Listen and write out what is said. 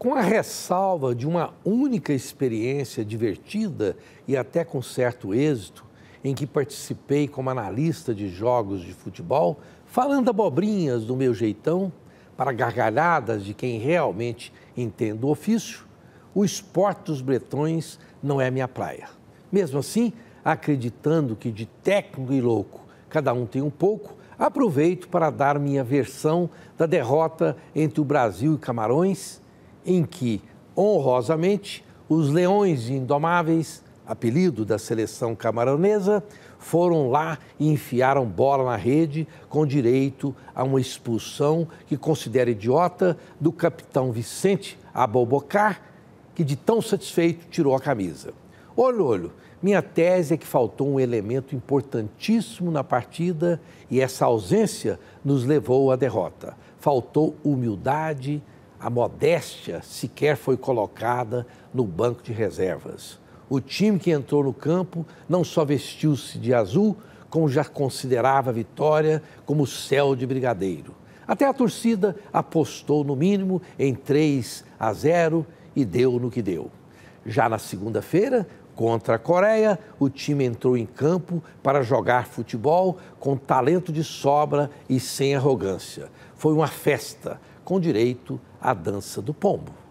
com a ressalva de uma única experiência divertida e até com certo êxito, em que participei como analista de jogos de futebol, falando abobrinhas do meu jeitão, para gargalhadas de quem realmente entende o ofício, o esporte dos bretões não é minha praia. Mesmo assim, acreditando que de técnico e louco cada um tem um pouco, aproveito para dar minha versão da derrota entre o Brasil e Camarões em que, honrosamente, os Leões Indomáveis, apelido da seleção camaronesa, foram lá e enfiaram bola na rede com direito a uma expulsão que considera idiota do capitão Vicente Abobocar, que de tão satisfeito tirou a camisa. Olho, olho, minha tese é que faltou um elemento importantíssimo na partida e essa ausência nos levou à derrota. Faltou humildade, a modéstia sequer foi colocada no banco de reservas. O time que entrou no campo não só vestiu-se de azul, como já considerava a vitória como céu de brigadeiro. Até a torcida apostou no mínimo em 3 a 0 e deu no que deu. Já na segunda-feira, contra a Coreia, o time entrou em campo para jogar futebol com talento de sobra e sem arrogância. Foi uma festa, com direito à dança do pombo.